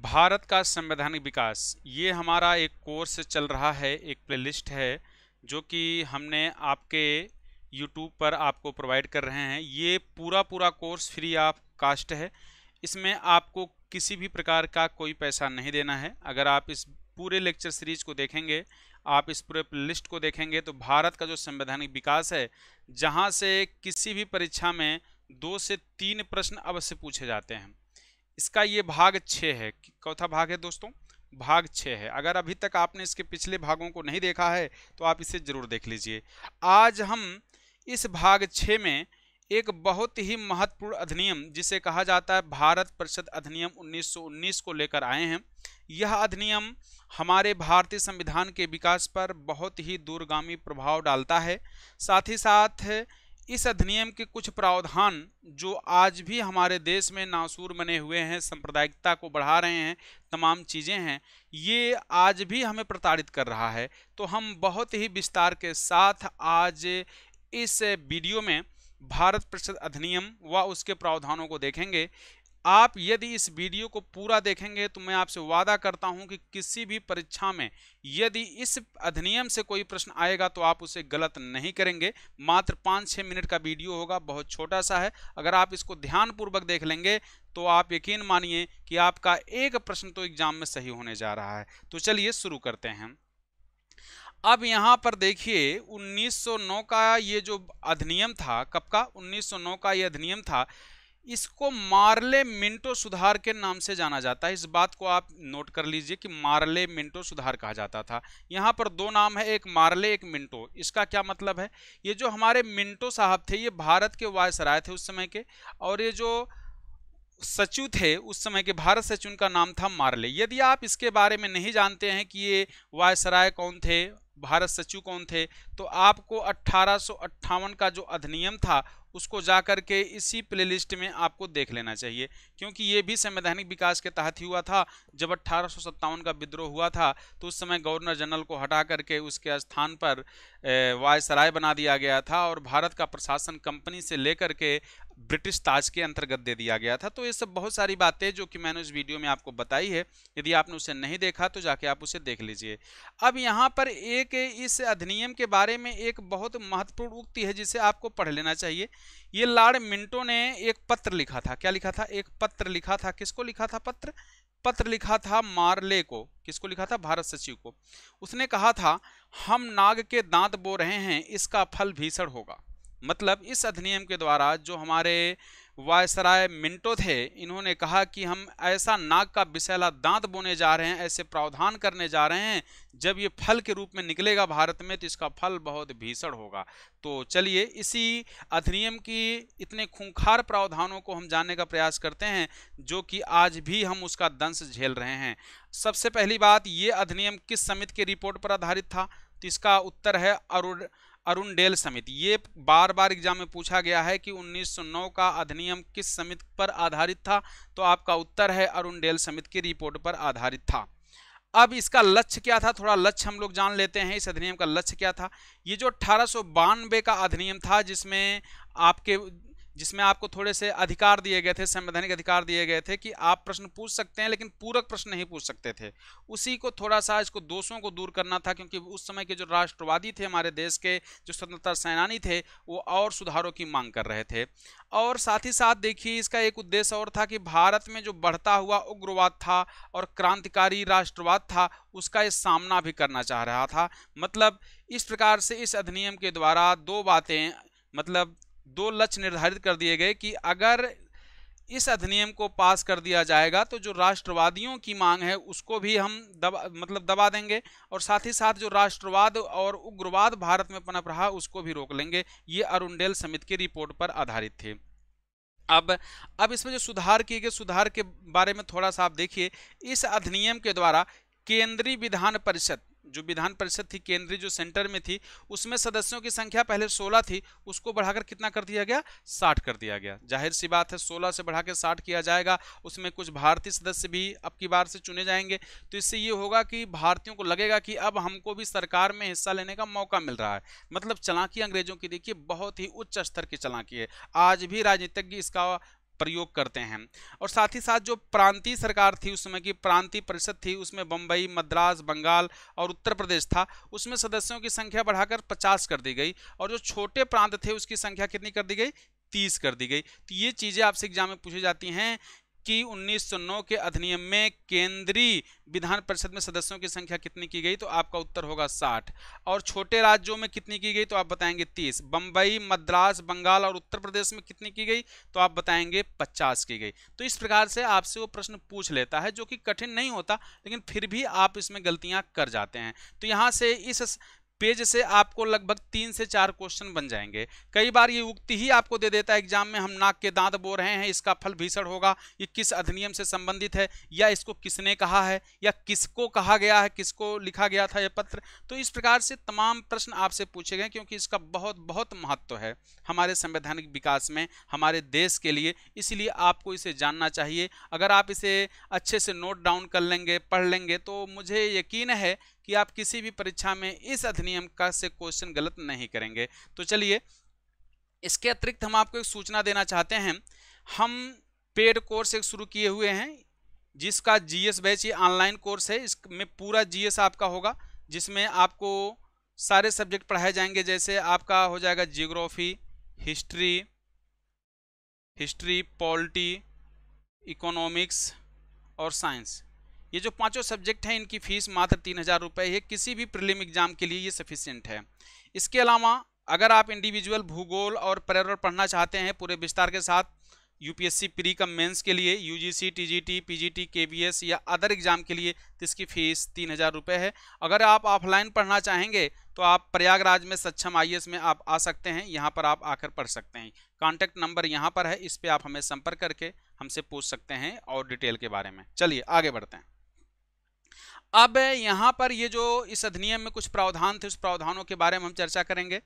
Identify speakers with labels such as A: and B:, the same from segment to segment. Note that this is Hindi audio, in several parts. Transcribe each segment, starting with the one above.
A: भारत का संवैधानिक विकास ये हमारा एक कोर्स चल रहा है एक प्लेलिस्ट है जो कि हमने आपके यूट्यूब पर आपको प्रोवाइड कर रहे हैं ये पूरा पूरा कोर्स फ्री ऑफ कास्ट है इसमें आपको किसी भी प्रकार का कोई पैसा नहीं देना है अगर आप इस पूरे लेक्चर सीरीज को देखेंगे आप इस पूरे लिस्ट को देखेंगे तो भारत का जो संवैधानिक विकास है जहां से किसी भी परीक्षा में दो से तीन प्रश्न अवश्य पूछे जाते हैं इसका ये भाग छः है चौथा भाग है दोस्तों भाग छः है अगर अभी तक आपने इसके पिछले भागों को नहीं देखा है तो आप इसे ज़रूर देख लीजिए आज हम इस भाग छः में एक बहुत ही महत्वपूर्ण अधिनियम जिसे कहा जाता है भारत परिषद अधिनियम 1919 को लेकर आए हैं यह अधिनियम हमारे भारतीय संविधान के विकास पर बहुत ही दूरगामी प्रभाव डालता है साथ ही साथ इस अधिनियम के कुछ प्रावधान जो आज भी हमारे देश में नासूर बने हुए हैं सांप्रदायिकता को बढ़ा रहे हैं तमाम चीज़ें हैं ये आज भी हमें प्रताड़ित कर रहा है तो हम बहुत ही विस्तार के साथ आज इस वीडियो में भारत प्रसिद्ध अधिनियम व उसके प्रावधानों को देखेंगे आप यदि इस वीडियो को पूरा देखेंगे तो मैं आपसे वादा करता हूं कि किसी भी परीक्षा में यदि इस अधिनियम से कोई प्रश्न आएगा तो आप उसे गलत नहीं करेंगे मात्र पाँच छः मिनट का वीडियो होगा बहुत छोटा सा है अगर आप इसको ध्यानपूर्वक देख लेंगे तो आप यकीन मानिए कि आपका एक प्रश्न तो एग्जाम में सही होने जा रहा है तो चलिए शुरू करते हैं अब यहाँ पर देखिए 1909 का ये जो अधिनियम था कब का 1909 का ये अधिनियम था इसको मार्ले मिंटो सुधार के नाम से जाना जाता है इस बात को आप नोट कर लीजिए कि मार्ले मिंटो सुधार कहा जाता था यहाँ पर दो नाम है एक मार्ले एक मिंटो इसका क्या मतलब है ये जो हमारे मिंटो साहब थे ये भारत के वायसराय थे उस समय के और ये जो सचिव थे उस समय के भारत सचिव उनका नाम था मार्ले यदि आप इसके बारे में नहीं जानते हैं कि ये वायसराय कौन थे भारत सचिव कौन थे तो आपको अट्ठारह का जो अधिनियम था उसको जा कर के इसी प्लेलिस्ट में आपको देख लेना चाहिए क्योंकि ये भी संवैधानिक विकास के तहत ही हुआ था जब अट्ठारह का विद्रोह हुआ था तो उस समय गवर्नर जनरल को हटा करके उसके स्थान पर वायसराय बना दिया गया था और भारत का प्रशासन कंपनी से लेकर के ब्रिटिश ताज के अंतर्गत दे दिया गया था तो ये सब बहुत सारी बातें जो कि मैंने उस वीडियो में आपको बताई है यदि आपने उसे नहीं देखा तो जाके आप उसे देख लीजिए अब यहाँ पर एक इस अधिनियम के बारे में एक बहुत महत्वपूर्ण उक्ति है जिसे आपको पढ़ लेना चाहिए ये लार्ड मिंटो ने एक पत्र लिखा था क्या लिखा था एक पत्र लिखा था किसको लिखा था पत्र पत्र लिखा था मार्ले को किसको लिखा था भारत सचिव को उसने कहा था हम नाग के दांत बो रहे हैं इसका फल भीषण होगा मतलब इस अधिनियम के द्वारा जो हमारे वायसराय मिंटो थे इन्होंने कहा कि हम ऐसा नाक का बिसेला दांत बोने जा रहे हैं ऐसे प्रावधान करने जा रहे हैं जब ये फल के रूप में निकलेगा भारत में तो इसका फल बहुत भीषण होगा तो चलिए इसी अधिनियम की इतने खूंखार प्रावधानों को हम जानने का प्रयास करते हैं जो कि आज भी हम उसका दंश झेल रहे हैं सबसे पहली बात ये अधिनियम किस समिति के रिपोर्ट पर आधारित था तो इसका उत्तर है अरुण अरुण डेल समिति ये बार बार एग्जाम में पूछा गया है कि 1909 का अधिनियम किस समिति पर आधारित था तो आपका उत्तर है अरुण डेल समिति की रिपोर्ट पर आधारित था अब इसका लक्ष्य क्या था थोड़ा लक्ष्य हम लोग जान लेते हैं इस अधिनियम का लक्ष्य क्या था ये जो अठारह का अधिनियम था जिसमें आपके जिसमें आपको थोड़े से अधिकार दिए गए थे संवैधानिक अधिकार दिए गए थे कि आप प्रश्न पूछ सकते हैं लेकिन पूरक प्रश्न नहीं पूछ सकते थे उसी को थोड़ा सा इसको दोषों को दूर करना था क्योंकि उस समय के जो राष्ट्रवादी थे हमारे देश के जो स्वतंत्रता सेनानी थे वो और सुधारों की मांग कर रहे थे और साथ ही साथ देखिए इसका एक उद्देश्य और था कि भारत में जो बढ़ता हुआ उग्रवाद था और क्रांतिकारी राष्ट्रवाद था उसका ये सामना भी करना चाह रहा था मतलब इस प्रकार से इस अधिनियम के द्वारा दो बातें मतलब दो लक्ष्य निर्धारित कर दिए गए कि अगर इस अधिनियम को पास कर दिया जाएगा तो जो राष्ट्रवादियों की मांग है उसको भी हम दबा मतलब दबा देंगे और साथ ही साथ जो राष्ट्रवाद और उग्रवाद भारत में पनप रहा उसको भी रोक लेंगे ये अरुणडेल समिति की रिपोर्ट पर आधारित थे अब अब इसमें जो सुधार किए गए सुधार के बारे में थोड़ा सा आप देखिए इस अधिनियम के द्वारा केंद्रीय विधान परिषद जो विधान परिषद थी केंद्रीय जो सेंटर में थी उसमें सदस्यों की संख्या पहले 16 थी उसको बढ़ाकर कितना कर दिया गया 60 कर दिया गया जाहिर सी बात है 16 से बढ़ाकर 60 किया जाएगा उसमें कुछ भारतीय सदस्य भी अब की बार से चुने जाएंगे तो इससे ये होगा कि भारतीयों को लगेगा कि अब हमको भी सरकार में हिस्सा लेने का मौका मिल रहा है मतलब चलाकी अंग्रेजों की देखिए बहुत ही उच्च स्तर की चलाकी है आज भी राजनीतिज्ञ इसका प्रयोग करते हैं और साथ ही साथ जो प्रांतीय सरकार थी उस समय की प्रांतीय परिषद थी उसमें बम्बई मद्रास बंगाल और उत्तर प्रदेश था उसमें सदस्यों की संख्या बढ़ाकर 50 कर दी गई और जो छोटे प्रांत थे उसकी संख्या कितनी कर दी गई तीस कर दी गई तो ये चीज़ें आपसे एग्जाम में पूछी जाती हैं कि 1909 के अधिनियम में केंद्रीय विधान परिषद में सदस्यों की संख्या कितनी की गई तो आपका उत्तर होगा 60 और छोटे राज्यों में कितनी की गई तो आप बताएंगे 30 बंबई मद्रास बंगाल और उत्तर प्रदेश में कितनी की गई तो आप बताएंगे 50 की गई तो इस प्रकार से आपसे वो प्रश्न पूछ लेता है जो कि कठिन नहीं होता लेकिन फिर भी आप इसमें गलतियाँ कर जाते हैं तो यहाँ से इस पेज से आपको लगभग तीन से चार क्वेश्चन बन जाएंगे कई बार ये उक्ति ही आपको दे देता है एग्जाम में हम नाक के दांत बो रहे हैं इसका फल भीषण होगा ये किस अधिनियम से संबंधित है या इसको किसने कहा है या किसको कहा गया है किसको लिखा गया था यह पत्र तो इस प्रकार से तमाम प्रश्न आपसे पूछे गए क्योंकि इसका बहुत बहुत महत्व है हमारे संवैधानिक विकास में हमारे देश के लिए इसलिए आपको इसे जानना चाहिए अगर आप इसे अच्छे से नोट डाउन कर लेंगे पढ़ लेंगे तो मुझे यकीन है कि आप किसी भी परीक्षा में इस अधिनियम का से क्वेश्चन गलत नहीं करेंगे तो चलिए इसके अतिरिक्त हम आपको एक सूचना देना चाहते हैं हम पेड कोर्स एक शुरू किए हुए हैं जिसका जीएस बैच ये ऑनलाइन कोर्स है इसमें पूरा जीएस आपका होगा जिसमें आपको सारे सब्जेक्ट पढ़ाए जाएंगे जैसे आपका हो जाएगा geography history history polity economics और साइंस ये जो पांचों सब्जेक्ट हैं इनकी फीस मात्र तीन हज़ार रुपये है किसी भी प्रिलिम एग्जाम के लिए ये सफिशियंट है इसके अलावा अगर आप इंडिविजुअल भूगोल और पर्यावरण पढ़ना चाहते हैं पूरे विस्तार के साथ यूपीएससी प्री कम मेन्स के लिए यूजीसी, टीजीटी, पीजीटी, केबीएस या अदर एग्जाम के लिए तो इसकी फीस तीन हज़ार रुपये है अगर आप ऑफलाइन पढ़ना चाहेंगे तो आप प्रयागराज में सक्षम आईएएस में आप आ सकते हैं यहाँ पर आप आकर पढ़ सकते हैं कॉन्टैक्ट नंबर यहाँ पर है इस पर आप हमें संपर्क करके हमसे पूछ सकते हैं और डिटेल के बारे में चलिए आगे बढ़ते हैं अब यहाँ पर ये जो इस अधिनियम में कुछ प्रावधान थे उस प्रावधानों के बारे में हम चर्चा करेंगे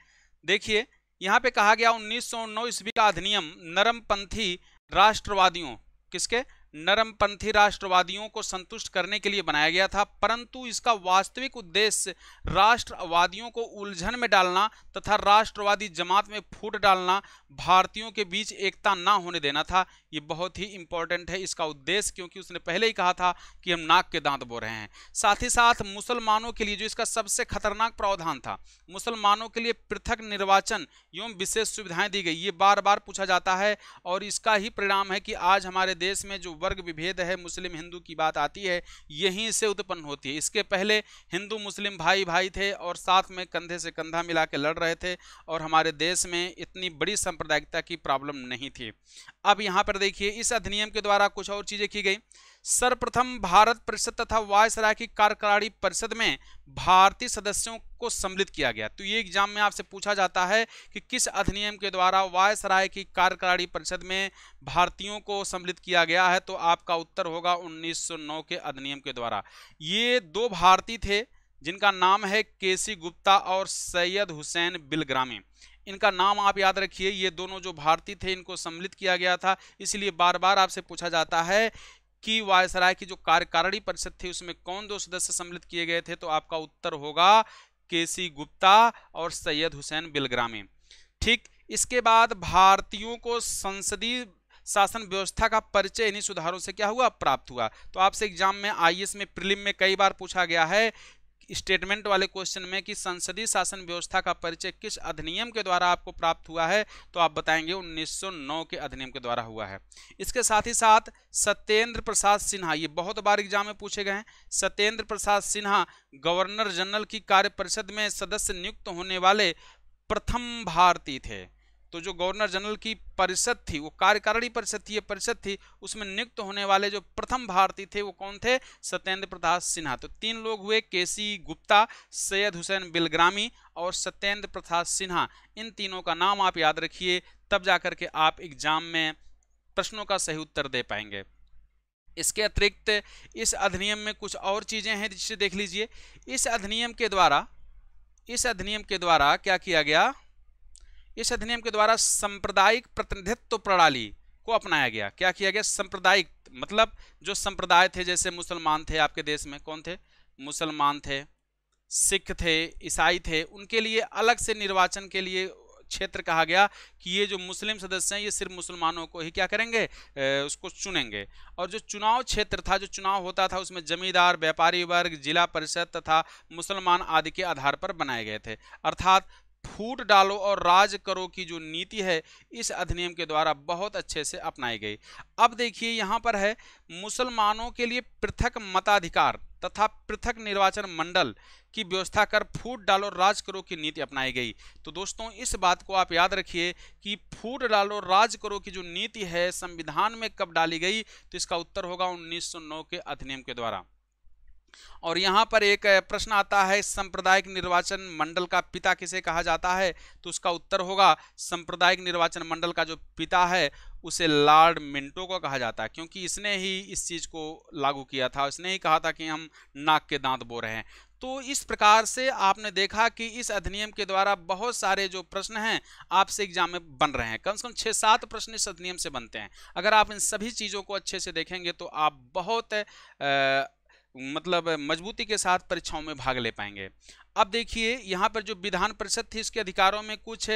A: देखिए यहाँ पे कहा गया उन्नीस सौ ईस्वी का अधिनियम नरमपंथी राष्ट्रवादियों किसके नरमपंथी राष्ट्रवादियों को संतुष्ट करने के लिए बनाया गया था परंतु इसका वास्तविक उद्देश्य राष्ट्रवादियों को उलझन में डालना तथा राष्ट्रवादी जमात में फूट डालना भारतीयों के बीच एकता ना होने देना था ये बहुत ही इंपॉर्टेंट है इसका उद्देश्य क्योंकि उसने पहले ही कहा था कि हम नाक के दांत बो रहे हैं साथ ही साथ मुसलमानों के लिए जो इसका सबसे खतरनाक प्रावधान था मुसलमानों के लिए पृथक निर्वाचन एवं विशेष सुविधाएं दी गई ये बार बार पूछा जाता है और इसका ही परिणाम है कि आज हमारे देश में जो वर्ग विभेद है मुस्लिम हिंदू की बात आती है यहीं से उत्पन्न होती है इसके पहले हिंदू मुस्लिम भाई भाई थे और साथ में कंधे से कंधा मिला के लड़ रहे थे और हमारे देश में इतनी बड़ी सांप्रदायिकता की प्रॉब्लम नहीं थी अब यहाँ पर देखिए इस अधिनियम के द्वारा कुछ और चीज़ें की गई सर्वप्रथम भारत परिषद तथा वायसराय की कार्यकारी परिषद में भारतीय सदस्यों को सम्मिलित किया गया तो ये एग्जाम में आपसे पूछा जाता है कि किस अधिनियम के द्वारा वायसराय की कार्यकारी परिषद में भारतीयों को सम्मिलित किया गया है तो आपका उत्तर होगा 1909 के अधिनियम के द्वारा ये दो भारतीय थे जिनका नाम है के गुप्ता और सैयद हुसैन बिलग्रामी इनका नाम आप याद रखिए ये दोनों जो भारतीय थे इनको सम्मिलित किया गया था इसलिए बार बार आपसे पूछा जाता है कि वायसराय की जो कार्यकारिणी परिषद थी उसमें कौन दो सदस्य सम्मिलित किए गए थे तो आपका उत्तर होगा के सी गुप्ता और सैयद हुसैन बिलग्रामी ठीक इसके बाद भारतीयों को संसदीय शासन व्यवस्था का परिचय इन्हीं सुधारों से क्या हुआ प्राप्त हुआ तो आपसे एग्जाम में आईएएस में प्रिलिम में कई बार पूछा गया है स्टेटमेंट वाले क्वेश्चन में कि संसदीय शासन व्यवस्था का परिचय किस अधिनियम के द्वारा आपको प्राप्त हुआ है तो आप बताएंगे 1909 के अधिनियम के द्वारा हुआ है इसके साथ ही साथ सत्येंद्र प्रसाद सिन्हा ये बहुत बार एग्जाम में पूछे गए हैं सत्येंद्र प्रसाद सिन्हा गवर्नर जनरल की कार्य परिषद में सदस्य नियुक्त होने वाले प्रथम भारतीय थे तो जो गवर्नर जनरल की परिषद थी वो कार्यकारिणी परिषद थी ये परिषद थी उसमें नियुक्त होने वाले जो प्रथम भारतीय थे वो कौन थे सत्येंद्र प्रताप सिन्हा तो तीन लोग हुए केसी गुप्ता सैयद हुसैन बिलग्रामी और सत्येंद्र प्रताप सिन्हा इन तीनों का नाम आप याद रखिए तब जाकर के आप एग्जाम में प्रश्नों का सही उत्तर दे पाएंगे इसके अतिरिक्त इस अधिनियम में कुछ और चीज़ें हैं जिसे देख लीजिए इस अधिनियम के द्वारा इस अधिनियम के द्वारा क्या किया गया इस अधिनियम के द्वारा सांप्रदायिक प्रतिनिधित्व प्रणाली को अपनाया गया क्या किया गया सांप्रदायिक मतलब जो संप्रदाय थे जैसे मुसलमान थे आपके देश में कौन थे मुसलमान थे सिख थे ईसाई थे उनके लिए अलग से निर्वाचन के लिए क्षेत्र कहा गया कि ये जो मुस्लिम सदस्य हैं ये सिर्फ मुसलमानों को ही क्या करेंगे ए, उसको चुनेंगे और जो चुनाव क्षेत्र था जो चुनाव होता था उसमें जमींदार व्यापारी वर्ग जिला परिषद तथा मुसलमान आदि के आधार पर बनाए गए थे अर्थात फूट डालो और राज करो की जो नीति है इस अधिनियम के द्वारा बहुत अच्छे से अपनाई गई अब देखिए यहाँ पर है मुसलमानों के लिए पृथक मताधिकार तथा पृथक निर्वाचन मंडल की व्यवस्था कर फूट डालो राज करो की नीति अपनाई गई तो दोस्तों इस बात को आप याद रखिए कि फूट डालो राज करो की जो नीति है संविधान में कब डाली गई तो इसका उत्तर होगा 1909 के अधिनियम के द्वारा और यहाँ पर एक प्रश्न आता है सांप्रदायिक निर्वाचन मंडल का पिता किसे कहा जाता है तो उसका उत्तर होगा सांप्रदायिक निर्वाचन मंडल का जो पिता है उसे लॉर्ड मिंटो को कहा जाता है क्योंकि इसने ही इस चीज़ को लागू किया था इसने ही कहा था कि हम नाक के दांत बो रहे हैं तो इस प्रकार से आपने देखा कि इस अधिनियम के द्वारा बहुत सारे जो प्रश्न हैं आपसे एग्जाम में बन रहे हैं कम से कम छः सात प्रश्न इस अधिनियम से बनते हैं अगर आप इन सभी चीज़ों को अच्छे से देखेंगे तो आप बहुत मतलब मजबूती के साथ परीक्षाओं में भाग ले पाएंगे अब देखिए यहाँ पर जो विधान परिषद थी उसके अधिकारों में कुछ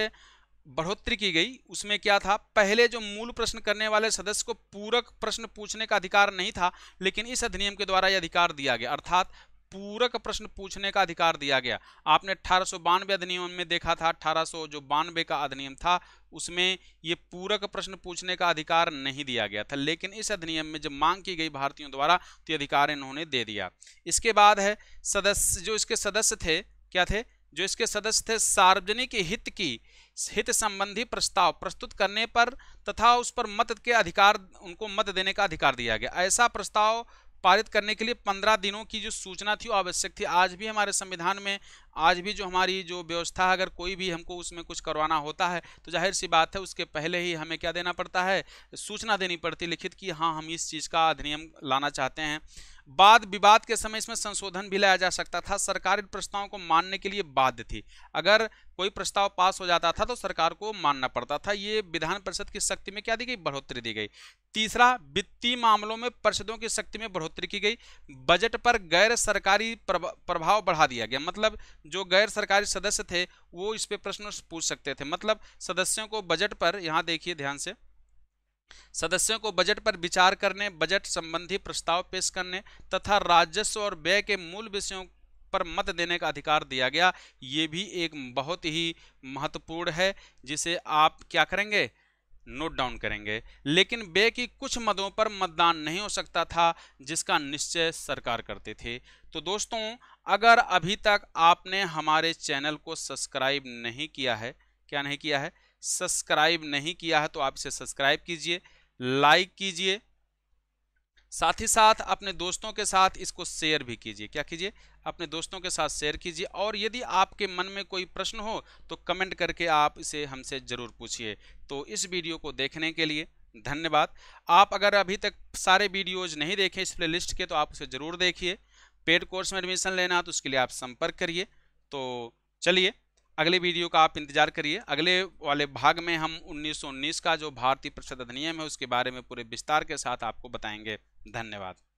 A: बढ़ोतरी की गई उसमें क्या था पहले जो मूल प्रश्न करने वाले सदस्य को पूरक प्रश्न पूछने का अधिकार नहीं था लेकिन इस अधिनियम के द्वारा यह अधिकार दिया गया अर्थात पूरक प्रश्न पूछने का अधिकार दिया गया आपने अठारह अधिनियम में देखा था अठारह जो बानवे का अधिनियम था उसमें ये पूरक प्रश्न पूछने का अधिकार नहीं दिया गया था लेकिन इस अधिनियम में जब मांग की गई भारतीयों द्वारा तो अधिकार इन्होंने दे दिया इसके बाद है सदस्य जो इसके सदस्य थे क्या थे जो इसके सदस्य थे सार्वजनिक हित की हित संबंधी प्रस्ताव प्रस्तुत करने पर तथा उस पर मत के अधिकार उनको मत देने का अधिकार दिया गया ऐसा प्रस्ताव पारित करने के लिए पंद्रह दिनों की जो सूचना थी वो आवश्यक थी आज भी हमारे संविधान में आज भी जो हमारी जो व्यवस्था है अगर कोई भी हमको उसमें कुछ करवाना होता है तो जाहिर सी बात है उसके पहले ही हमें क्या देना पड़ता है सूचना देनी पड़ती लिखित कि हाँ हम इस चीज़ का अधिनियम लाना चाहते हैं बाद विवाद के समय इसमें संशोधन भी लाया जा सकता था सरकार इन प्रस्तावों को मानने के लिए बाध्य थी अगर कोई प्रस्ताव पास हो जाता था तो सरकार को मानना पड़ता था ये विधान परिषद की शक्ति में क्या दी गई बढ़ोतरी दी गई तीसरा वित्तीय मामलों में परिषदों की शक्ति में बढ़ोतरी की गई बजट पर गैर सरकारी प्रभाव बढ़ा दिया गया मतलब जो गैर सरकारी सदस्य थे वो इस पर प्रश्न पूछ सकते थे मतलब सदस्यों को बजट पर यहाँ देखिए ध्यान से सदस्यों को बजट पर विचार करने बजट संबंधी प्रस्ताव पेश करने तथा राजस्व और व्यय के मूल विषयों पर मत देने का अधिकार दिया गया ये भी एक बहुत ही महत्वपूर्ण है जिसे आप क्या करेंगे नोट डाउन करेंगे लेकिन बे की कुछ मदों पर मतदान नहीं हो सकता था जिसका निश्चय सरकार करते थे तो दोस्तों अगर अभी तक आपने हमारे चैनल को सब्सक्राइब नहीं किया है क्या नहीं किया है सब्सक्राइब नहीं किया है तो आप इसे सब्सक्राइब कीजिए लाइक कीजिए साथ ही साथ अपने दोस्तों के साथ इसको शेयर भी कीजिए क्या कीजिए अपने दोस्तों के साथ शेयर कीजिए और यदि आपके मन में कोई प्रश्न हो तो कमेंट करके आप इसे हमसे ज़रूर पूछिए तो इस वीडियो को देखने के लिए धन्यवाद आप अगर अभी तक सारे वीडियोज नहीं देखे इस प्ले लिस्ट के तो आप उसे ज़रूर देखिए पेड कोर्स में एडमिशन लेना तो उसके लिए आप संपर्क करिए तो चलिए अगले वीडियो का आप इंतजार करिए अगले वाले भाग में हम 1919 का जो भारतीय प्रतिशत अधिनियम है उसके बारे में पूरे विस्तार के साथ आपको बताएंगे धन्यवाद